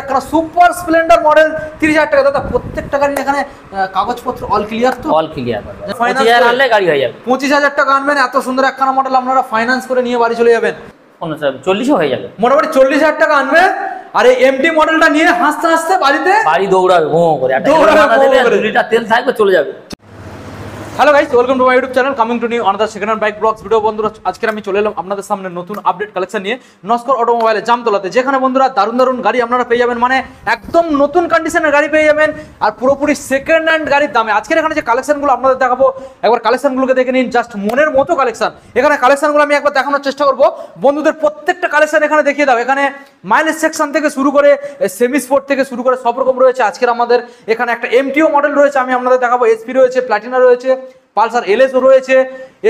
একখানা super Splendor model তিরিশ হাজার টাকা দাদা প্রত্যেকটা গাড়ির এখানে কাগজপত্র অল ক্লিয়ার তো অল ক্লিয়ার ফাইন্যান্স আনলে গাড়ি হয়ে যাবে পঁচিশ হাজার টাকা আনবেন এত সুন্দর একখানা মডেল আপনারা ফাইন্যান্স করে নিয়ে বাড়ি চলে যাবেন চল্লিশও হয়ে যাবে মোটামুটি চল্লিশ হাজার টাকা আনবেন আর এমটি মডেলটা নিয়ে হাসতে হাসতে বাড়িতে বাড়ি দৌড়াবে ঘুমো করে দৌড়াবে তেল থাকবে চলে যাবে hello guys welcome to my YouTube channel coming to new another second hand bike blogs video বন্ধুরা আজকে আমি চলে এলাম আপনাদের সামনে নতুন আপডেট কালেকশন নিয়ে নস্কর অটোমোবাইলে জামতলাতে যেখানে বন্ধুরা দারুণ দারুণ গাড়ি আপনারা পেয়ে যাবেন মানে একদম নতুন কন্ডিশনের গাড়ি পেয়ে যাবেন আর পুরোপুরি সেকেন্ড হ্যান্ড গাড়ির দামে আজকের এখানে যে কালেকশনগুলো আপনাদের দেখাবো একবার কালেকশনগুলোকে দেখে নিন জাস্ট মনের মতো কালেকশন এখানে কালেকশনগুলো আমি একবার দেখানোর চেষ্টা করবো বন্ধুদের প্রত্যেকটা কালেকশন এখানে দেখিয়ে দাও এখানে মাইলেজ সেকশন থেকে শুরু করে সেমি স্পোর্ট থেকে শুরু করে সব রকম রয়েছে আজকের আমাদের এখানে একটা এমটিও মডেল রয়েছে আমি আপনাদের দেখাবো এসপি রয়েছে প্লাটিনা রয়েছে পালসার এলএসও রয়েছে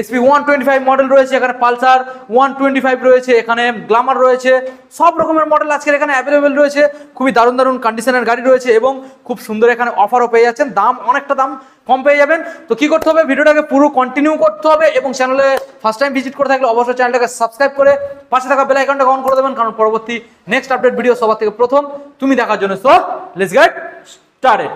SP one twenty five model রয়েছে এখানে পালসার ওয়ান টোয়েন্টি ফাইভ রয়েছে এখানে গ্লামার রয়েছে সব রকমের মডেল আজকের এখানে অ্যাভেলেবেল রয়েছে খুবই দারুণ দারুণ কন্ডিশনের গাড়ি রয়েছে এবং খুব সুন্দর এখানে অফারও পেয়ে যাচ্ছেন দাম অনেকটা দাম কম পেয়ে যাবেন তো কি করতে হবে ভিডিওটাকে পুরো কন্টিনিউ করতে হবে এবং চ্যানেলে ফার্স্ট টাইম ভিজিট করে থাকলে অবশ্যই চ্যানেলটাকে সাবস্ক্রাইব করে পাশে থাকা বেল আইকনটা অন করে দেবেন কারণ পরবর্তী নেক্সট আপডেট ভিডিও সবার থেকে প্রথম তুমি দেখার জন্য সো লেটস গেট স্টার্টেড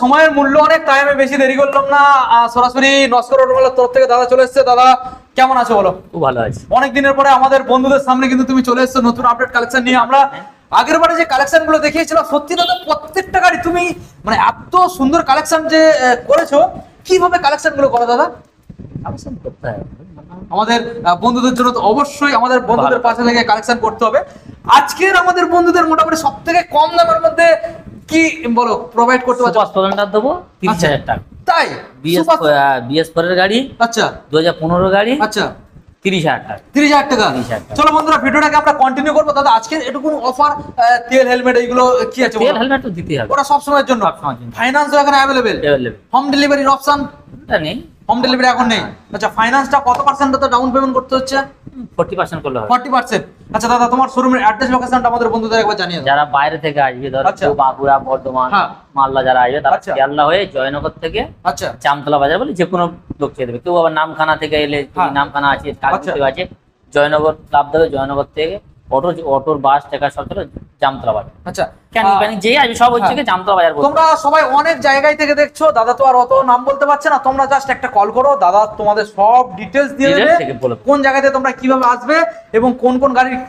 সময়ের মূল্য অনেক তাই আমি বেশি দেরি করলাম না সরাসরি নস্কর রোডওয়ালার তরফ থেকে দাদা চলে এসছে দাদা কেমন আছো বলো খুব ভালো আছে অনেক দিনের পরে আমাদের বন্ধুদের সামনে কিন্তু তুমি চলে এসছো নতুন আপডেট কালেকশন নিয়ে আমরা হ্যাঁ। আগের বারে যে কালেকশন গুলো দেখিয়েছিলাম সত্যি দাদা প্রত্যেকটা গাড়ি তুমি মানে এত সুন্দর কালেকশন যে করেছো কিভাবে কালেকশন গুলো করো দাদা আমাদের বন্ধুদের জন্য তো অবশ্যই আমাদের বন্ধুদের পাশে থেকে কালেকশন করতে হবে আজকের আমাদের বন্ধুদের মোটামুটি সব থেকে কম দামের মধ্যে কি বলো প্রোভাইড করতে পারছো সুপার স্প্লেন্ডার দেবো তিরিশ আচ্ছা, হাজার টাকা তাই বিএস বিএস পরের গাড়ি আচ্ছা দু হাজার পনেরো গাড়ি আচ্ছা তিরিশ হাজার টাকা তিরিশ হাজার টাকা চলো বন্ধুরা ভিডিওটাকে আমরা কন্টিনিউ করবো দাদা আজকে এটুকু অফার তেল হেলমেট এইগুলো কি আছে তেল হেলমেট তো দিতে হবে ওটা সবসময়ের জন্য ফাইন্যান্স এখানে অ্যাভেলেবেল হোম ডেলিভারির অপশন এটা নেই হোম ডেলিভারি এখন নেই আচ্ছা কত পার্সেন্ট তো ডাউন পেমেন্ট করতে হচ্ছে পার্সেন্ট করলে হবে পার্সেন্ট আচ্ছা দাদা তোমার শোরুমের অ্যাড্রেস লোকেশনটা আমাদের বন্ধুদের একবার জানিয়ে দাও যারা বাইরে থেকে আসবে বাঁকুড়া আচ্ছা। বর্ধমান হ্যাঁ। মালদা যারা আসবে তারা কেয়াল্লা আচ্ছা। হয়ে জয়নগর থেকে আচ্ছা চামতলা বাজার বলে যে কোনো লোক খেয়ে দেবে কেউ আবার নামখানা থেকে এলে হ্যাঁ। নামখানা আছে আছে আচ্ছা। জয়নগর ক্লাব দেবে জয়নগর থেকে অটো অটোর বাস টাকা সব জামতলা বাজার আচ্ছা হ্যাঁ। কোন কোন গাড়ির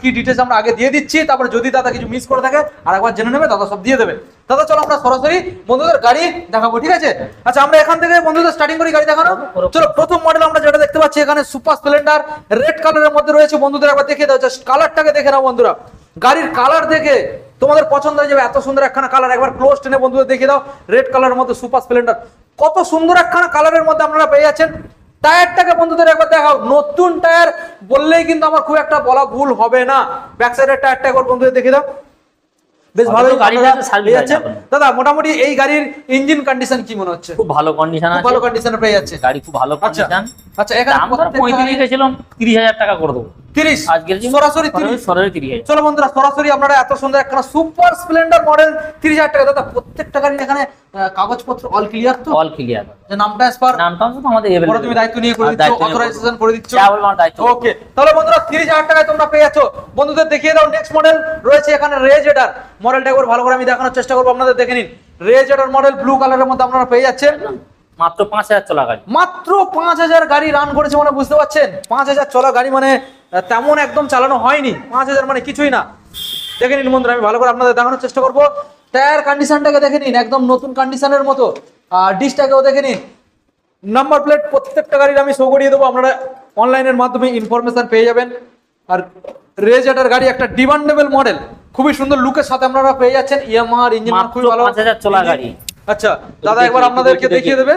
কি ডিটেলস আমরা আগে দিয়ে দিচ্ছি তারপরে যদি দাদা কিছু মিস করে থাকে আর একবার জেনে নেবে দাদা সব দিয়ে দেবে দাদা চলো আমরা সরাসরি বন্ধুদের গাড়ি দেখাবো ঠিক আছে আচ্ছা আমরা এখান থেকে বন্ধুদের স্টার্টিং করি গাড়ি দেখানো চলো প্রথম মডেল আমরা যেটা দেখতে পাচ্ছি এখানে সুপার স্প্লেন্ডার রেড কালারের মধ্যে রয়েছে বন্ধুদের একবার দেখে দাও জাস্ট কালারটাকে দেখে নাও বন্ধুরা গাড়ির কালার দেখে তোমাদের পছন্দ হয়ে যাবে এত সুন্দর একখানা কালার একবার ক্লোজ টেনে বন্ধুদের দেখিয়ে দাও রেড কালারের মধ্যে সুপার স্প্লেন্ডার কত সুন্দর একখানা কালারের মধ্যে আপনারা পেয়ে যাচ্ছেন টায়ারটাকে বন্ধুদের একবার দেখাও নতুন টায়ার বললেই কিন্তু আমার খুব একটা বলা ভুল হবে না ব্যাক সাইডের টায়ারটা একবার বন্ধুদের দেখিয়ে দাও বেশ ভালো যাচ্ছে দাদা মোটামুটি এই গাড়ির ইঞ্জিন কন্ডিশন কি মনে হচ্ছে খুব ভালো কন্ডিশন ভালো পেয়ে যাচ্ছে গাড়ি খুব ভালো আচ্ছা, আচ্ছা টাকা করে দেবো আপনারা মডেল করে হ্যাঁ, পেয়ে ভালো করে আমি দেখানোর চেষ্টা আপনাদের দেখে নিন রেজ মডেল ব্লু মধ্যে আপনারা পেয়ে যাচ্ছেন মাত্র পাঁচ হাজার চলা গাড়ি মাত্র পাঁচ হাজার গাড়ি রান করেছে মানে বুঝতে পারছেন পাঁচ হাজার চলা গাড়ি মানে তেমন একদম চালানো হয়নি পাঁচ হাজার মানে কিছুই না দেখে নিন বন্ধুরা আমি ভালো করে আপনাদের দেখানোর চেষ্টা করবো টায়ার কন্ডিশনটাকে দেখে নিন একদম নতুন কন্ডিশনের মতো আর ডিসটাকেও দেখে নিন নাম্বার প্লেট প্রত্যেকটা গাড়ির আমি শো করিয়ে দেবো আপনারা অনলাইনের মাধ্যমে ইনফরমেশান পেয়ে যাবেন আর এটার গাড়ি একটা ডিমান্ডেবল মডেল খুবই সুন্দর লুকের সাথে আপনারা পেয়ে যাচ্ছেন ইএমআর e ইঞ্জিন খুবই ভালো আচ্ছা দাদা একবার আপনাদেরকে দেখিয়ে দেবে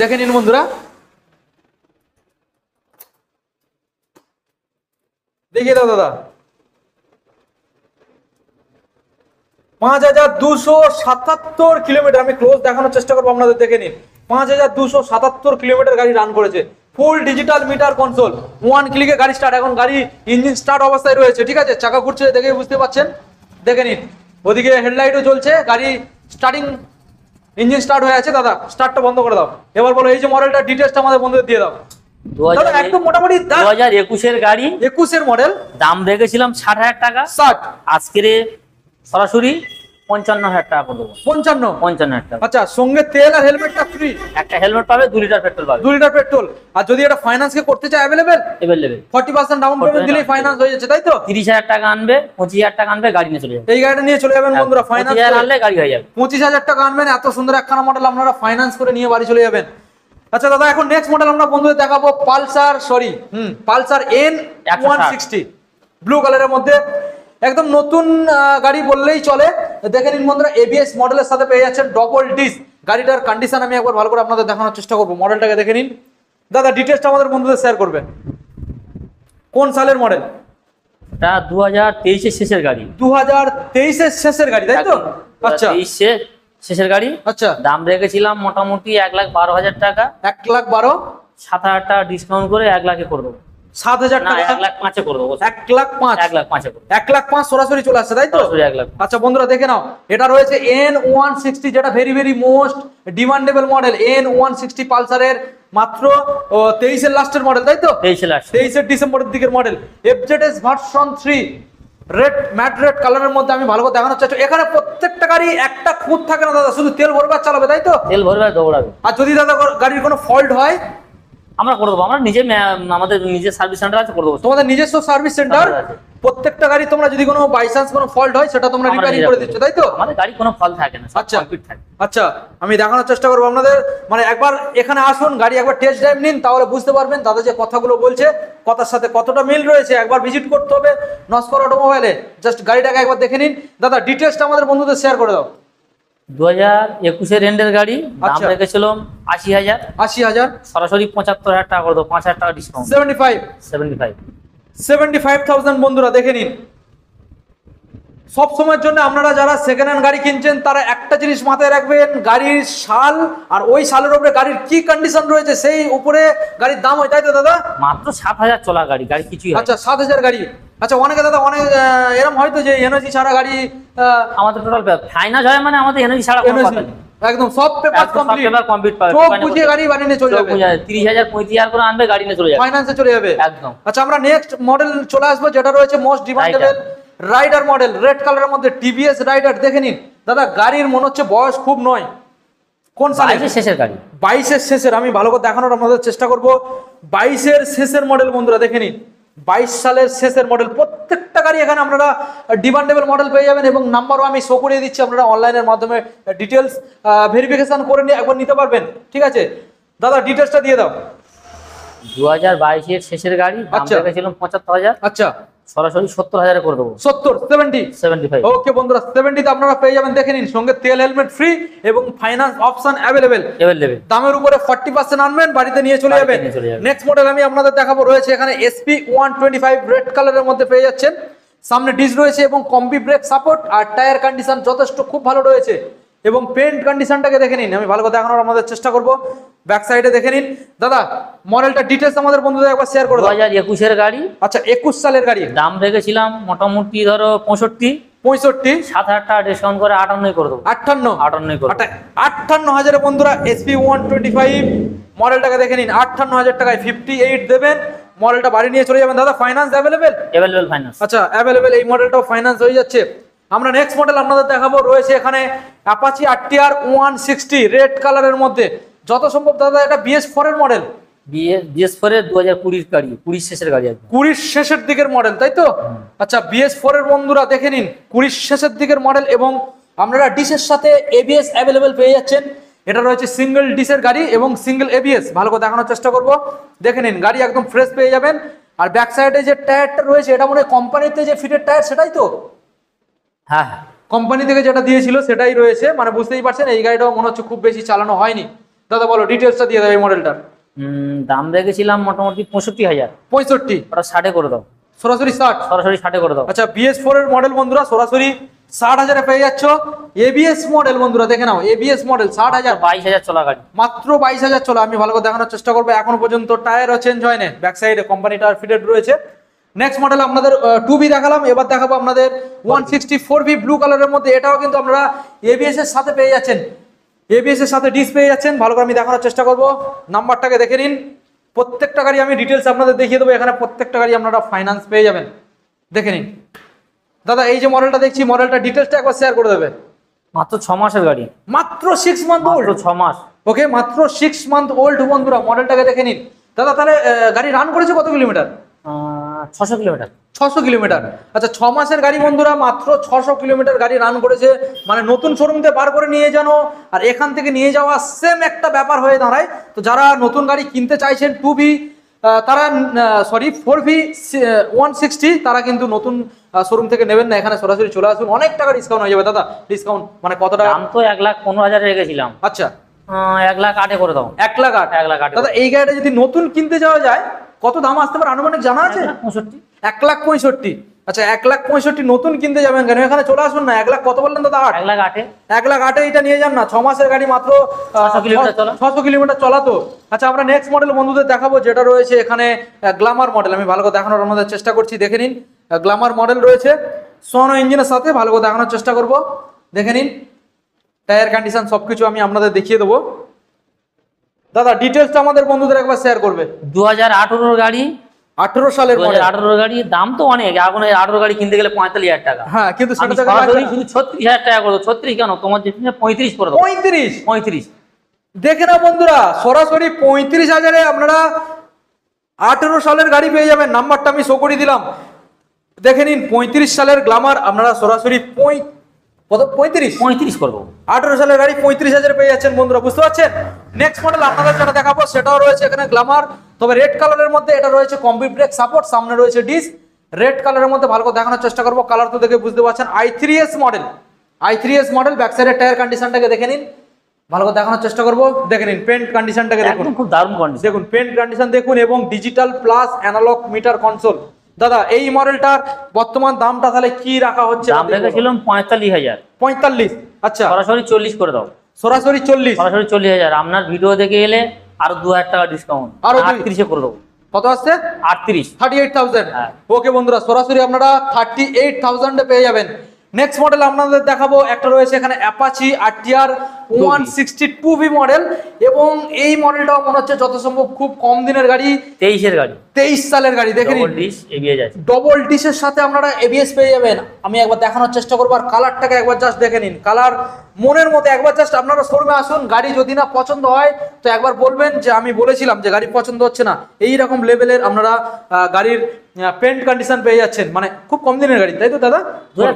দেখে নিন বন্ধুরা দেখিয়ে দাও দাদা পাঁচ হাজার দুশো সাতাত্তর কিলোমিটার আমি ক্লোজ দেখানোর চেষ্টা করবো আপনাদের দেখে নিন পাঁচ হাজার দুশো সাতাত্তর কিলোমিটার গাড়ি রান করেছে full digital meter control one ক্লিকে গাড়ি স্টার্ট এখন গাড়ি ইঞ্জিন স্টার্ট অবস্থায় রয়েছে ঠিক আছে চাকা ঘুরছে দেখে বুঝতে পারছেন দেখে নিন ওদিকে হেডলাইটও চলছে গাড়ি স্টার্টিং ইঞ্জিন স্টার্ট হয়ে আছে দাদা স্টার্টটা বন্ধ করে দাও এবার বলো এই যে মডেলটা ডিটেলসটা আমাদের বন্ধুদের দিয়ে দাও গাড়ি একুশের মডেল দাম ষাট হাজার টাকা সরাসরি পঞ্চান্ন হাজার টাকা পঞ্চান্ন পঞ্চান্ন হাজার টাকা আচ্ছা, সঙ্গে তেল আর ফ্রি একটা হেলমেট পাবে দু লিটার পেট্রোল দু লিটার পেট্রোল আর যদি এটা ফাইন্যান্স কে করতে চায় অ্যাভেলেবেল ফর্টি পার্সেন্ট দিলেই হয়ে যাচ্ছে তাই তো তিরিশ হাজার টাকা আনবে পঁচিশ হাজার টাকা আনবে গাড়ি নিয়ে চলে যাবে এই গাড়িটা নিয়ে চলে যাবেন হ্যাঁ, বন্ধুরা আনলে গাড়ি হয়ে যাবে পঁচিশ হাজার টাকা আনবেন এত সুন্দর একখানা মডেল আপনারা ফাইন্যান্স করে নিয়ে বাড়ি চলে যাবেন আচ্ছা দাদা এখন নেক্সট মডেল আমরা বন্ধুদের দেখাবো Pulsar sorry hmm Pulsar N one sixty blue কালারের মধ্যে একদম নতুন গাড়ি বললেই চলে দেখে নিন বন্ধুরা এবিএস মডেলের সাথে পেয়ে যাচ্ছেন ডবল ডিস গাড়িটার কন্ডিশন আমি একবার ভালো করে আপনাদের দেখানোর চেষ্টা করবো মডেলটাকে দেখে নিন দাদা ডিটেলসটা আমাদের বন্ধুদের শেয়ার করবেন কোন সালের মডেল এটা দু হাজার তেইশের শেষের গাড়ি দু হাজার তেইশের শেষের গাড়ি তাই তো আচ্ছা শেষের গাড়ি আচ্ছা দাম রেখেছিলাম মোটামুটি এক লাখ বারো হাজার টাকা এক লাখ বারো সাত হাজার টাকা ডিসকাউন্ট করে এক লাখে করে দেবো সাত হাজার টাকা করে দেবো এক লাখ পাঁচ এক লাখ এক লাখ পাঁচ সরাসরি চলে আসছে তাই তো এক লাখ আচ্ছা, দেখে নাও এটা রয়েছে এন ওয়ান সিক্সটি যেটা very very most model N one sixty পালসারের মাত্র তেইশের লাস্টের মডেল তাই তো লাস্ট তেইশের ডিসেম্বরের দিকের model FZ S version three red matte red কালারের মধ্যে আমি ভালো করে দেখানোর চেষ্টা এখানে প্রত্যেকটা গাড়ি একটা খুঁত থাকে না দাদা শুধু তেল ভরবার চালাবে তাই তো তেল ভরবার দৌড়াবে আর যদি দাদা গাড়ির কোনো ফল্ট হয় আমরা করে দেবো আমরা নিজে আমাদের নিজের সার্ভিস সেন্টার আছে করে দেবো তোমাদের নিজস্ব সার্ভিস সেন্টার প্রত্যেকটা গাড়ি তোমরা যদি কোনো বাই চান্স কোনো ফল্ট হয় সেটা তোমরা রিপেয়ারিং করে দিচ্ছ তাই তো আমাদের গাড়ি কোনো ফল থাকে না আচ্ছা আচ্ছা আমি দেখানোর চেষ্টা করবো আপনাদের মানে একবার এখানে আসুন গাড়ি একবার টেস্ট ড্রাইভ নিন তাহলে বুঝতে পারবেন দাদা যে কথাগুলো বলছে কথার সাথে কতটা মিল রয়েছে একবার ভিজিট করতে হবে নস্কর অটোমোবাইলে জাস্ট গাড়িটাকে একবার দেখে নিন দাদা ডিটেলসটা আমাদের বন্ধুদের শেয়ার করে দাও দু হাজার একুশের এন্ডের গাড়ি দাম আচ্ছা। রেখেছিলাম আশি হাজার আশি হাজার সরাসরি পঁচাত্তর হাজার টাকা করে দেবো পাঁচ হাজার টাকা discount seventy five seventy five seventy five বন্ধুরা দেখে নিন সব সময়ের জন্য আপনারা যারা সেকেন্ড হ্যান্ড গাড়ি কিনছেন তারা একটা জিনিস মাথায় রাখবেন গাড়ির শাল আর ওই শালের উপরে গাড়ির কি কন্ডিশন রয়েছে সেই উপরে গাড়ির দাম হয় তাই তো দাদা মাত্র সাত হাজার চলা গাড়ি গাড়ি কিছুই আচ্ছা সাত হাজার গাড়ি আচ্ছা অনেকে দাদা অনেক এরকম হয়তো যে এনার্জি ছাড়া গাড়ি আমাদের টোটাল ফাইনাল হয় মানে আমাদের এনার্জি ছাড়া কোনো একদম সব পেপার কমপ্লিট পেপার কমপ্লিট পাবে মানে বুঝিয়ে গাড়ি চলে যাবে 30000 35000 করে আনবে গাড়ি নিয়ে চলে যাবে চলে যাবে একদম আচ্ছা আমরা নেক্সট মডেল চলে আসবো যেটা রয়েছে most demandable rider model red কালারের মধ্যে টিভিএস রাইডার দেখে নিন দাদা গাড়ির মনে হচ্ছে বয়স খুব নয় কোন সালে শেষের গাড়ি বাইশের শেষের আমি ভালো করে দেখানোর আমাদের চেষ্টা করব বাইশের শেষের মডেল বন্ধুরা দেখে নিন বাইশ সালের শেষের মডেল প্রত্যেকটা গাড়ি এখানে আপনারা ডিমান্ডেবল মডেল পেয়ে যাবেন এবং নাম্বারও আমি শো করিয়ে দিচ্ছি আপনারা অনলাইনের মাধ্যমে ডিটেলস ভেরিফিকেশান করে নিয়ে একবার নিতে পারবেন ঠিক আছে দাদা ডিটেলসটা দিয়ে দাও দু হাজার বাইশের শেষের গাড়ি আচ্ছা পঁচাত্তর হাজার আচ্ছা সরাসরি সত্তর হাজারে করে দেবো সত্তর সেভেন্টি সেভেন্টি ফাইভ ওকে বন্ধুরা সেভেন্টিতে আপনারা পেয়ে যাবেন দেখে নিন সঙ্গে তেল হেলমেট ফ্রি এবং ফাইন্যান্স অপশন অ্যাভেলেবেল অ্যাভেলেবেল দামের উপরে ফর্টি পার্সেন্ট আনবেন বাড়িতে নিয়ে চলে যাবেন নেক্সট মডেল আমি আপনাদের দেখাবো রয়েছে এখানে SP one twenty five red কালারের মধ্যে পেয়ে যাচ্ছেন সামনে ডিস রয়েছে এবং কম্পি ব্রেক সাপোর্ট আর টায়ার কন্ডিশন যথেষ্ট খুব ভালো রয়েছে এবং পেন্ট কন্ডিশনটাকে দেখে নিন আমি ভালো কথা এখন আমাদের চেষ্টা করবো ব্যাক সাইডে দেখে নিন দাদা মডেলটা ডিটেলস আমাদের বন্ধুদের একবার শেয়ার করে দু হাজার একুশের গাড়ি আচ্ছা একুশ সালের গাড়ি দাম দেখেছিলাম মোটামুটি ধরো পঁয়ষট্টি পঁয়ষট্টি সাত হাজার টাকা ডিসকাউন্ট করে আটান্নই করে দেবো আটান্ন আটান্নই করে আচ্ছা, আটান্ন বন্ধুরা ওয়ান টোয়েন্টি ফাইভ মডেলটাকে দেখে নিন আটান্ন হাজার টাকায় ফিফটি এইট দেবেন মডেলটা বাড়ি নিয়ে চলে যাবেন দাদা ফাইন্যান্স অ্যাভেলেবেল অ্যাভেলেবেল ফাইন্যান্স আচ্ছা অ্যাভেলেবেল এই মডেলটাও ফাইন্যান্স হয়ে যাচ্ছে আমরা নেক্সট মডেল আপনাদের দেখাবো রয়েছে এখানে Apache RTR one sixty red কালারের মধ্যে যত সম্ভব দাদা এটা বিএস ফোরের মডেল বিএস ফোর এর দু হাজার কুড়ির গাড়ি কুড়ির শেষের গাড়ি কুড়ির শেষের দিকের মডেল তাই তো আচ্ছা বন্ধুরা দেখে নিন কুড়ির শেষের দিকের মডেল এবং আপনারা ডিশের সাথে অ্যাভেলেবেল পেয়ে যাচ্ছেন এটা রয়েছে সিঙ্গেল ডিশের গাড়ি এবং সিঙ্গেল ভালো করে দেখানোর চেষ্টা করবো দেখে নিন গাড়ি একদম ফ্রেশ পেয়ে যাবেন আর ব্যাক সাইডে যে টায়ারটা রয়েছে এটা মনে হয় কোম্পানিতে যে ফিটের টায়ার সেটাই তো হ্যাঁ হ্যাঁ কোম্পানি থেকে যেটা দিয়েছিল সেটাই রয়েছে মানে বুঝতেই পারছেন এই গাড়িটাও মনে হচ্ছে খুব বেশি চালানো হয়নি দাদা বলো ডিটেলসটা দিয়ে দেবে এই মডেলটার দাম দেখেছিলাম মোটামুটি পঁয়ষট্টি হাজার পঁয়ষট্টি ওটা ষাটে করে দাও সরাসরি ষাট সরাসরি ষাটে করে দাও আচ্ছা বিএস ফোর এর মডেল বন্ধুরা সরাসরি ষাট হাজারে পেয়ে যাচ্ছ এবিএস মডেল বন্ধুরা দেখে নাও এবিএস মডেল ষাট হাজার বাইশ হাজার চলা গাড়ি মাত্র বাইশ হাজার চলা আমি ভালো করে দেখানোর চেষ্টা করবো এখন পর্যন্ত টায়ারও চেঞ্জ হয়নি ব্যাক সাইডে কোম্পানি টায়ার ফিটেড রয়েছে নেক্সট মডেল আপনাদের টু বি দেখালাম এবার দেখাবো আপনাদের one sixty four B blue কালারের মধ্যে এটাও কিন্তু আপনারা এবিএস এর সাথে পেয়ে যাচ্ছেন এবিএস এর সাথে ডিস পেয়ে যাচ্ছেন ভালো করে আমি দেখানোর চেষ্টা করবো নাম্বারটাকে দেখে নিন প্রত্যেকটা গাড়ি আমি ডিটেলস আপনাদের দেখিয়ে দেবো এখানে প্রত্যেকটা গাড়ি আপনারা ফাইন্যান্স পেয়ে যাবেন দেখে নিন দাদা এই যে মডেলটা দেখছি মডেলটা ডিটেলসটা একবার শেয়ার করে দেবে মাত্র ছ মাসের গাড়ি মাত্র সিক্স মান্থ ওল্ড ছ মাস ওকে মাত্র সিক্স মান্থ ওল্ড বন্ধুরা মডেলটাকে দেখে নিন দাদা তাহলে গাড়ি রান করেছে কত কিলোমিটার ছশো কিলোমিটার ছশো কিলোমিটার আচ্ছা ছ মাসের গাড়ি বন্ধুরা মাত্র ছশো কিলোমিটার গাড়ি রান করেছে মানে নতুন শোরুমতে বার করে নিয়ে যেন আর এখান থেকে নিয়ে যাওয়া সেম একটা ব্যাপার হয়ে দাঁড়ায় তো যারা নতুন গাড়ি কিনতে চাইছেন টু ভি তারা sorry four V one sixty তারা কিন্তু নতুন শোরুম থেকে নেবেন না এখানে সরাসরি চলে আসুন অনেক টাকা ডিসকাউন্ট হয়ে যাবে দাদা ডিসকাউন্ট মানে কত টাকা আমি তো এক লাখ পনেরো হাজার রেখেছিলাম আচ্ছা এক লাখ আটে করে দাও এক লাখ আট এক লাখ আট দাদা এই গাড়িটা যদি নতুন কিনতে যাওয়া যায় কত দাম আসতে পারে আনুমানিক জানা আছে পঁয়ষট্টি এক লাখ পঁয়ষট্টি আচ্ছা এক লাখ পঁয়ষট্টি নতুন কিনতে যাবেন কেন এখানে চলে আসুন না এক লাখ কত বললেন দাদা আট এক লাখ আটে এক লাখ আটে এটা নিয়ে যান না ছ মাসের গাড়ি মাত্র ছশো কিলোমিটার চলা তো আচ্ছা আমরা নেক্সট মডেল বন্ধুদের দেখাবো যেটা রয়েছে এখানে গ্লামার মডেল আমি ভালো করে দেখানোর আমাদের চেষ্টা করছি দেখে নিন গ্লামার মডেল রয়েছে সোনো ইঞ্জিনের সাথে ভালো করে দেখানোর চেষ্টা করব দেখে নিন টায়ার কন্ডিশন সব কিছু আমি আপনাদের দেখিয়ে দেবো দাদা ডিটেলসটা আমাদের বন্ধুদের একবার শেয়ার করবে দু হাজার গাড়ি আঠারো সালের আঠারো গাড়ির দাম তো অনেক এখন আঠারো গাড়ি কিনতে গেলে পঁয়তাল্লিশ হাজার টাকা হ্যাঁ কিন্তু শুধু ছত্রিশ টাকা করো ছত্রিশ কেন তোমার যে পঁয়ত্রিশ করে পঁয়ত্রিশ পঁয়ত্রিশ দেখে না বন্ধুরা সরাসরি পঁয়ত্রিশ হাজারে আপনারা আঠেরো সালের গাড়ি পেয়ে যাবেন নাম্বারটা আমি শো করে দিলাম দেখে নিন পঁয়ত্রিশ সালের গ্লামার আপনারা সরাসরি পঁয় পঁয়ত্রিশ পঁয়ত্রিশ সালের পঁয়ত্রিশ হাজার পেয়ে যাচ্ছেন বন্ধুরা বুঝতে পারছেন নেক্সট মডেল যেটা দেখাবো সেটাও রয়েছে এখানে গ্লামার তবে রেড কালারের মধ্যে এটা রয়েছে ব্রেক সাপোর্ট সামনে রয়েছে রেড কালারের মধ্যে করে দেখানোর চেষ্টা করবো কালার তো দেখে বুঝতে পারছেন I three S model I three S model back সাইডের টায়ার কন্ডিশনটাকে দেখে নিন ভালো করে দেখানোর চেষ্টা করবো দেখে নিন কন্ডিশনটাকে দেখুন খুব কন্ডিশন দেখুন পেন্ট কন্ডিশন দেখুন এবং digital plus analogue meter console দাদা এই মডেলটার বর্তমান দামটা তাহলে কি রাখা হচ্ছে দাম রেখেছিলাম পঁয়তাল্লিশ হাজার পঁয়তাল্লিশ আচ্ছা সরাসরি চল্লিশ করে দাও সরাসরি চল্লিশ সরাসরি চল্লিশ হাজার আপনার ভিডিও দেখে এলে আরো দু হাজার টাকা ডিসকাউন্ট আরো তিরিশে করে দেবো কত আছে আটত্রিশ থার্টি এইট থাউজেন্ড ওকে বন্ধুরা সরাসরি আপনারা থার্টি এইট থাউজেন্ডে পেয়ে যাবেন নেক্সট মডেল আপনাদের দেখাবো একটা রয়েছে এখানে Apache RTR one sixty two B model এবং এই মডেলটাও মনে হচ্ছে যত সম্ভব খুব কম দিনের গাড়ি তেইশের গাড়ি তেইশ সালের গাড়ি দেখে ডবল ডিসের সাথে আপনারা এবিএস পেয়ে যাবেন আমি একবার দেখানোর চেষ্টা করবো আর কালারটাকে একবার জাস্ট দেখে নিন কালার মনের মতো একবার জাস্ট আপনারা শোরুমে আসুন গাড়ি যদি না পছন্দ হয় তো একবার বলবেন যে আমি বলেছিলাম যে গাড়ি পছন্দ হচ্ছে না এই রকম লেভেলের আপনারা গাড়ির পেন্ট কন্ডিশন পেয়ে যাচ্ছেন মানে খুব কম দিনের গাড়ি তাই তো দাদা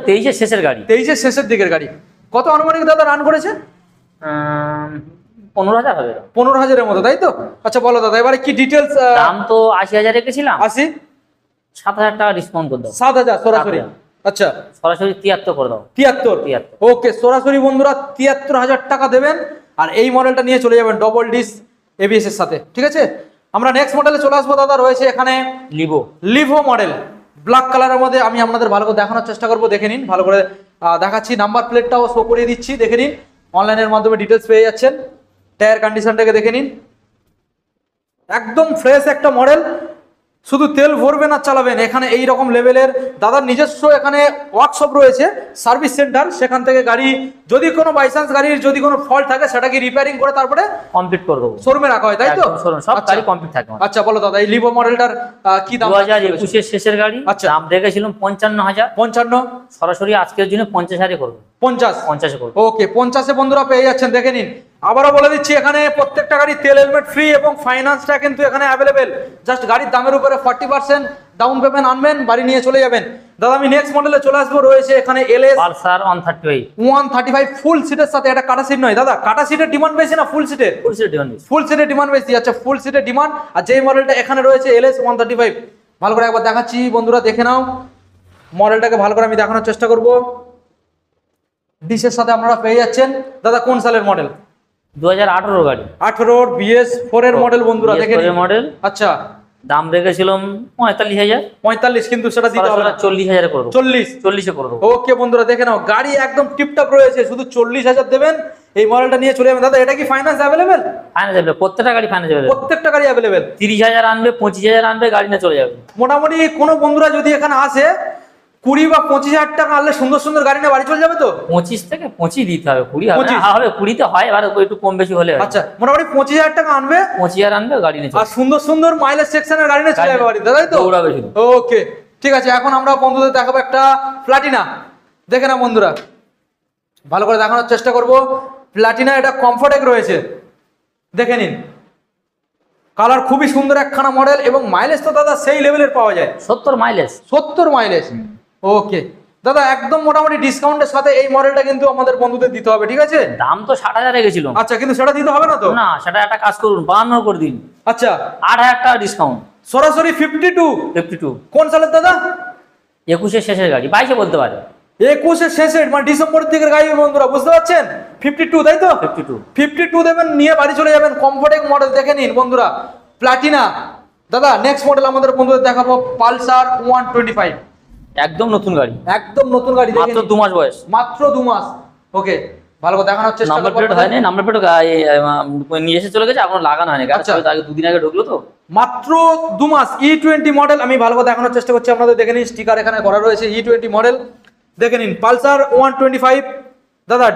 তেইশের শেষের গাড়ি তেইশের শেষের দিকের গাড়ি কত আনুমানিক দাদা রান করেছে পনেরো হাজার হবে পনেরো হাজারের মতো তাই তো আচ্ছা বলো দাদা এবারে কি ডিটেলস দাম তো আশি হাজার রেখেছিলাম আশি সাত হাজার টাকা ডিসকাউন্ট করে দাও সাত হাজার সরাসরি আচ্ছা সরাসরি তিয়াত্তর করে দাও তিয়াত্তর তিয়াত্তর ওকে সরাসরি বন্ধুরা তিয়াত্তর হাজার টাকা দেবেন আর এই মডেলটা নিয়ে চলে যাবেন ডবল ডিস এবিএস এর সাথে ঠিক আছে আমরা নেক্সট মডেলে চলে আসবো দাদা রয়েছে এখানে লিভো লিভো মডেল ব্ল্যাক কালারের মধ্যে আমি আপনাদের ভালো করে দেখানোর চেষ্টা করবো দেখে নিন ভালো করে দেখাচ্ছি নাম্বার প্লেটটাও শো করিয়ে দিচ্ছি দেখে নিন অনলাইনের মাধ্যমে ডিটেলস পেয়ে যাচ্ছেন টায়ার কন্ডিশনটাকে দেখে নিন একদম ফ্রেশ একটা মডেল শুধু তেল ভরবেন আর চালাবেন এখানে এই রকম লেভেলের দাদার নিজস্ব এখানে ওয়ার্কশপ রয়েছে সার্ভিস সেন্টার সেখান থেকে গাড়ি যদি কোনো বাইচান্স গাড়ির যদি কোনো ফল্ট থাকে সেটাকে রিপেয়ারিং করে তারপরে কমপ্লিট করবো শোরুমে রাখা হয় তাই তো কমপ্লিট আচ্ছা। থাকে আচ্ছা বলো দাদা এই লিভো মডেলটার কি দাম হাজার শেষের গাড়ি আচ্ছা দাম পঞ্চান্ন হাজার পঞ্চান্ন সরাসরি আজকের জন্য পঞ্চাশ হাজার করবো পঞ্চাশ পঞ্চাশে করব ওকে পঞ্চাশে বন্ধুরা পেয়ে যাচ্ছেন দেখে নিন আবারও বলে দিচ্ছি এখানে প্রত্যেকটা গাড়ি তেল হেলমেট ফ্রি এবং ফাইন্যান্সটা কিন্তু এখানে অ্যাভেলেবেল জাস্ট গাড়ির দামের উপরে ফর্টি পার্সেন্ট ডাউন পেমেন্ট আনবেন বাড়ি নিয়ে চলে যাবেন দাদা আমি নেক্সট মডেলে চলে আসবো রয়েছে এখানে LS Pulsar thirty five full সিটের সাথে এটা কাটা সিট নয় দাদা কাটা সিটের ডিমান্ড বেশি না ফুল সিটের ফুল সিটের ডিমান্ড বেশি ফুল সিটের ডিমান্ড বেশি আচ্ছা ফুল সিটের ডিমান্ড আর যেই মডেলটা এখানে রয়েছে থার্টি ফাইভ ভালো করে একবার দেখাচ্ছি বন্ধুরা দেখে নাও মডেলটাকে ভালো করে আমি দেখানোর চেষ্টা করবো ডিশের সাথে আপনারা পেয়ে যাচ্ছেন দাদা কোন সালের মডেল 2018 গাড়ি 18 বিএস 4 এর মডেল বন্ধুরা দেখেন এই মডেল আচ্ছা দাম রেখেছিলাম 45000 45 কিন্তু সেটা দিতে হবে না 40000 করে দেব 40 40 এ করে দেব ওকে বন্ধুরা দেখে নাও গাড়ি একদম টিপটপ রয়েছে শুধু 40000 দেবেন এই মডেলটা নিয়ে চলে যাবেন দাদা এটা কি ফাইন্যান্স अवेलेबल ফাইন্যান্স अवेलेबल প্রত্যেকটা গাড়ি ফাইন্যান্স अवेलेबल প্রত্যেকটা গাড়ি अवेलेबल 30000 আনবে 25000 আনবে গাড়ি না চলে যাবে মোটামুটি কোনো বন্ধুরা যদি এখানে আসে কুড়ি বা পঁচিশ হাজার টাকা আনলে সুন্দর সুন্দর গাড়ি নিয়ে বাড়ি চলে যাবে তো পঁচিশ থেকে পঁচিশ দিতে হবে কুড়ি হবে কুড়িতে হয় এবার একটু কম বেশি হলে আচ্ছা মোটামুটি পঁচিশ হাজার টাকা আনবে পঁচিশ হাজার আনবে গাড়ি নিয়ে আর সুন্দর সুন্দর মাইলেজ সেকশনের গাড়ি নিয়ে চলে যাবে বাড়িতে তাই তো ওরা বেশি ওকে ঠিক আছে এখন আমরা বন্ধুদের দেখাবো একটা প্লাটিনা দেখে না বন্ধুরা ভালো করে দেখানোর চেষ্টা করব প্লাটিনা এটা কমফোর্টেক রয়েছে দেখে নিন কালার খুবই সুন্দর একখানা মডেল এবং মাইলেজ তো দাদা সেই লেভেলের পাওয়া যায় সত্তর মাইলেজ সত্তর মাইলেজ ওকে দাদা একদম মোটামুটি ডিসকাউন্টের সাথে এই মডেলটা কিন্তু আমাদের বন্ধুদের দিতে হবে ঠিক আছে দাম তো ষাট হাজারে গেছিল আচ্ছা কিন্তু সেটা দিতে হবে না তো না সেটা একটা কাজ করুন বাহান্ন করে দিন আচ্ছা আট হাজার টাকা ডিসকাউন্ট সরাসরি ফিফটি টু ফিফটি টু কোন সালের দাদা একুশের শেষের গাড়ি বাইশে বলতে পারে একুশের শেষে মানে ডিসেম্বরের থেকে গাড়ি বন্ধুরা বুঝতে পারছেন ফিফটি টু তাই তো ফিফটি টু ফিফটি টু দেবেন নিয়ে বাড়ি চলে যাবেন কমফোর্টেক মডেল দেখে নিন বন্ধুরা প্লাটিনা দাদা নেক্সট মডেল আমাদের বন্ধুদের দেখাবো পালসার ওয়ান টোয়েন্টি ফাইভ একদম নতুন গাড়ি একদম নতুন গাড়ি মাত্র দু মাস বয়স মাত্র দু মাস ওকে নাম্বার নাম্বার নিয়ে এসে চলে গেছে এখন লাগানো হয়নি আচ্ছা দুদিন আগে ঢুকলো তো মাত্র মডেল e আমি দেখানোর চেষ্টা করছি আপনাদের দেখে নিন স্টিকার এখানে করা রয়েছে মডেল e দেখে নিন পালসার ওয়ান টোয়েন্টি ফাইভ দাদা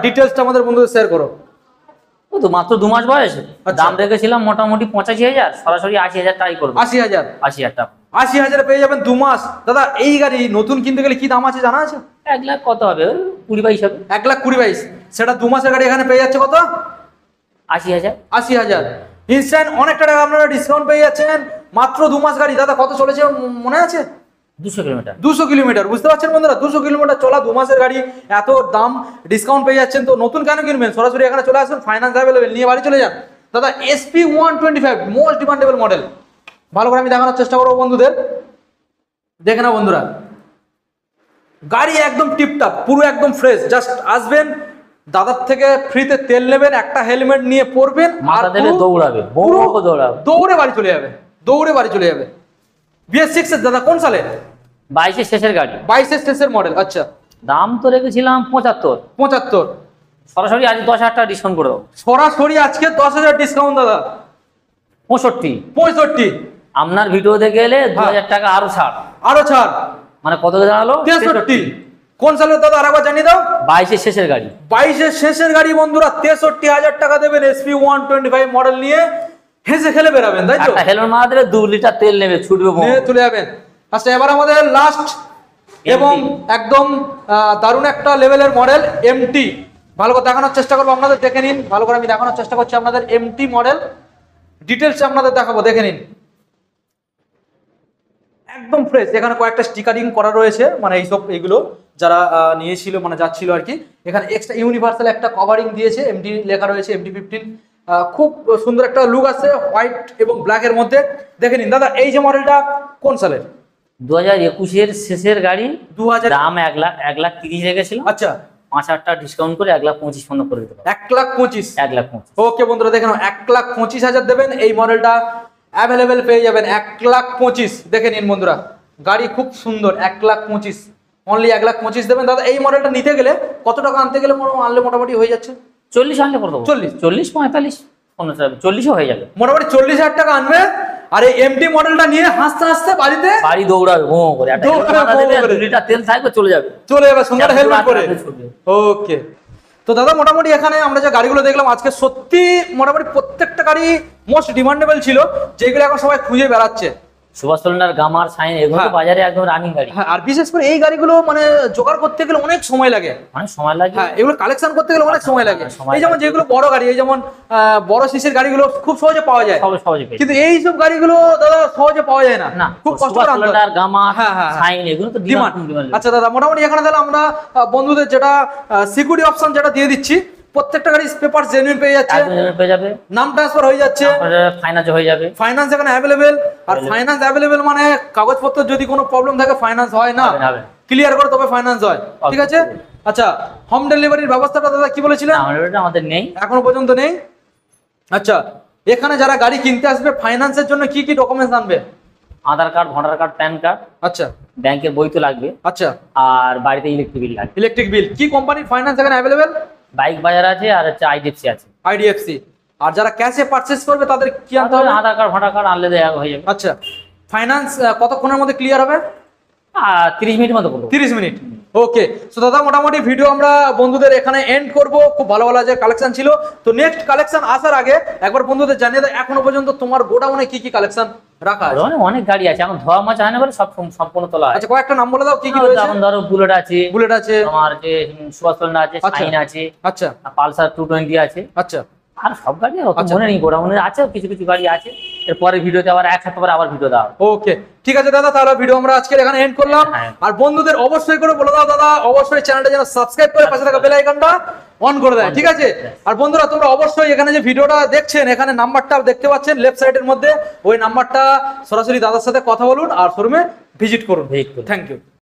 আমাদের বন্ধুদের শেয়ার করো তো মাত্র দু মাস বয়স আচ্ছা। দাম রেখেছিলাম মোটামুটি পঁচাশি হাজার সরাসরি আশি হাজার টাই করবো আশি হাজার আশি হাজার টাকা আশি হাজার পেয়ে যাবেন দু মাস দাদা এই গাড়ি নতুন কিনতে গেলে কি দাম আছে জানা আছে এক লাখ কত হবে কুড়ি বাইশ হবে এক লাখ কুড়ি বাইশ সেটা দু মাসের গাড়ি এখানে পেয়ে যাচ্ছে কত আশি হাজার আশি হাজার ইনস্ট্যান্ট অনেক টাকা আপনারা ডিসকাউন্ট পেয়ে যাচ্ছেন মাত্র দু মাস গাড়ি দাদা কত চলেছে মনে আছে দুশো কিলোমিটার বুঝতে পারছেন বন্ধুরা দুশো কিলোমিটার চলা দু মাসের গাড়ি এত দাম ডিসকাউন্ট পেয়ে যাচ্ছেন তো নতুন কেন কিনবেন সরাসরি এখানে চলে আসুন ফাইন্যান্স অ্যাভেলেবেল নিয়ে বাড়ি চলে যান দাদা SP one twenty five most demandable model ভালো করে আমি দেখানোর চেষ্টা করবো বন্ধুদের দেখে না বন্ধুরা গাড়ি একদম টিপটাপ পুরো একদম ফ্রেশ জাস্ট আসবেন দাদার থেকে ফ্রিতে তেল নেবেন একটা হেলমেট নিয়ে পরবেন আর দৌড়াবে দৌড়ে বাড়ি চলে যাবে দৌড়ে বাড়ি চলে যাবে বিএস সিক্স দাদা কোন সালে বাইশের শেষের গাড়ি বাইশের শেষের মডেল আচ্ছা দাম তো রেখেছিলাম পঁচাত্তর পঁচাত্তর সরাসরি আজ দশ হাজার টাকা ডিসকাউন্ট করে দাও সরাসরি আজকে দশ হাজার ডিসকাউন্ট দাদা পঁয়ষট্টি পঁয়ষট্টি আপনার ভিডিও দেখে এলে হ্যাঁ। দু হাজার টাকা আরো ছাড় আরো ছাড় মানে কত দাঁড়ালো তেষট্টি কোন সালের দাদা আরেকবার জানিয়ে দাও বাইশের শেষের গাড়ি বাইশের শেষের গাড়ি বন্ধুরা তেষট্টি হাজার টাকা দেবেন SP one twenty five model নিয়ে হেসে খেলে বেরাবেন তাই তো হেলমেট মারা দেবে দু লিটার তেল নেবে ছুটবে চলে যাবেন আচ্ছা এবার আমাদের লাস্ট এবং একদম দারুণ একটা লেভেলের মডেল এমটি ভালো করে দেখানোর চেষ্টা করবো আপনাদের দেখে নিন ভালো করে আমি দেখানোর চেষ্টা করছি আপনাদের এমটি মডেল ডিটেলস আপনাদের দেখাবো দেখে নিন একদম ফ্রেশ এখানে কয়েকটা স্টিকারিং করা রয়েছে মানে এইসব এইগুলো যারা নিয়েছিল মানে যাচ্ছিল আর কি এখানে এক্সট্রা ইউনিভার্সাল একটা কভারিং দিয়েছে এমটি লেখা রয়েছে এমটি ফিফটিন খুব সুন্দর একটা লুক আছে হোয়াইট এবং ব্ল্যাকের মধ্যে দেখে নিন দাদা এই যে মডেলটা কোন সালের দু হাজার একুশের শেষের গাড়ি দু হাজার দাম এক লাখ এক লাখ তিরিশ রেখেছিল আচ্ছা পাঁচ হাজার টাকা ডিসকাউন্ট করে এক লাখ পঁচিশ পণ্য করে দিতে এক লাখ পঁচিশ এক লাখ পঁচিশ ওকে বন্ধুরা দেখেন এক লাখ পঁচিশ হাজার দেবেন এই মডেলটা অ্যাভেলেবেল পেয়ে যাবেন এক লাখ পঁচিশ দেখে নিন বন্ধুরা গাড়ি খুব সুন্দর এক লাখ পঁচিশ অনলি এক লাখ পঁচিশ দেবেন দাদা এই মডেলটা নিতে গেলে কত টাকা আনতে গেলে আনলে মোটামুটি হয়ে যাচ্ছে চল্লিশ আনলে কত চল্লিশ চল্লিশ পঁয়তাল্লিশ পঞ্চাশ চল্লিশও হয়ে যাবে মোটামুটি চল্লিশ হাজার টাকা আনবে আর এই এমটি মডেলটা নিয়ে হাসতে হাসতে বাড়িতে বাড়ি দৌড়াবে ঘুম করে লিটার তেল থাকবে চলে যাবে চলে যাবে সুন্দর হেলমেট পরে ওকে তো দাদা মোটামুটি এখানে আমরা যে গাড়িগুলো দেখলাম আজকে সত্যি মোটামুটি প্রত্যেকটা গাড়ি মোস্ট ডিমান্ডেবল ছিল যেগুলো এখন সবাই খুঁজে বেড়াচ্ছে সুভাষ তলার গামার সাইন এগুলো হ্যাঁ। বাজারে একদম রানিং গাড়ি হ্যাঁ, আর বিশেষ করে এই গাড়িগুলো মানে জোগাড় করতে গেলে অনেক সময় লাগে সময় লাগে হ্যাঁ কালেকশন করতে গেলে অনেক সময় লাগে হ্যাঁ, এই যেমন যেগুলো বড় গাড়ি এই যেমন বড় সিসের গাড়িগুলো খুব সহজে পাওয়া যায় কিন্তু এই সব গাড়িগুলো দাদা সহজে পাওয়া যায় না খুব এগুলো তো আচ্ছা দাদা মোটামুটি এখানে আমরা বন্ধুদের যেটা সিকিউরিটি অপশন যেটা দিয়ে দিচ্ছি প্রত্যেকটা গাড়ির পেপার জেনুইন পেয়ে যাচ্ছে নাম ট্রান্সফার হয়ে যাচ্ছে ফাইন্যান্স হয়ে যাবে ফাইন্যান্স এখানে অ্যাভেলেবেল আর ফাইন্যান্স অ্যাভেলেবেল মানে কাগজপত্র যদি কোনো প্রবলেম থাকে ফাইন্যান্স হয় না ক্লিয়ার করে তবে ফাইন্যান্স হয় ঠিক আছে আচ্ছা হোম ডেলিভারির ব্যবস্থাটা দাদা কি বলেছিলেন আমাদের নেই এখনো পর্যন্ত নেই আচ্ছা এখানে যারা গাড়ি কিনতে আসবে ফাইন্যান্সের জন্য কি কি ডকুমেন্টস আনবে Aadhaar card voter card PAN card আচ্ছা ব্যাংকের বই তো লাগবে আচ্ছা আর বাড়িতে ইলেকট্রিক বিল লাগবে ইলেকট্রিক বিল কি কোম্পানির ফাইন্যান্স এখানে অ্যাভেলেবেল বাইক বাজার আছে আর হচ্ছে আইডিএফসি আছে আইডিএফসি আর যারা ক্যাশে পারচেজ করবে তাদের কি আনতে হবে আধার কার্ড ভোটার কার্ড আনলে দেওয়া হয়ে যাবে আচ্ছা ফাইন্যান্স কতক্ষণের মধ্যে ক্লিয়ার হবে তিরিশ মিনিট মতো তিরিশ মিনিট ওকে সো দাদা মোটামুটি ভিডিও আমরা বন্ধুদের এখানে এন্ড করব খুব ভালো ভালো যে কালেকশন ছিল তো নেক্সট কালেকশন আসার আগে একবার বন্ধুদের জানিয়ে দেয় এখনো পর্যন্ত তোমার গোডাউনে কি কি কালেকশন অনেক গাড়ি আছে এখন ধোয়া মাছ হয় না বলে সব সম্পূর্ণ তোলা আচ্ছা ধরো বুলেট আছে বুলেট আছে সুভাষ আছে আছে আচ্ছা, আচ্ছা। পালসার 220 আছে আচ্ছা আর সব গাড়ি অত আচ্ছা। মনে আছে কিছু কিছু গাড়ি আছে এরপরে ভিডিওতে আবার এক সপ্তাহ পরে আবার ভিডিও দাও ওকে ঠিক আছে দাদা তাহলে ভিডিও আমরা আজকে এখানে এন্ড করলাম হ্যাঁ, হ্যাঁ। আর বন্ধুদের অবশ্যই করে বলে দাও দাদা অবশ্যই চ্যানেলটা যেন সাবস্ক্রাইব করে পাশে থাকা বেল আইকনটা অন করে দেয় ঠিক আছে আর বন্ধুরা তোমরা অবশ্যই এখানে যে ভিডিওটা দেখছেন এখানে নাম্বারটা দেখতে পাচ্ছেন লেফট সাইডের মধ্যে ওই নাম্বারটা সরাসরি দাদার সাথে কথা বলুন আর শোরুমে ভিজিট করুন থ্যাংক ইউ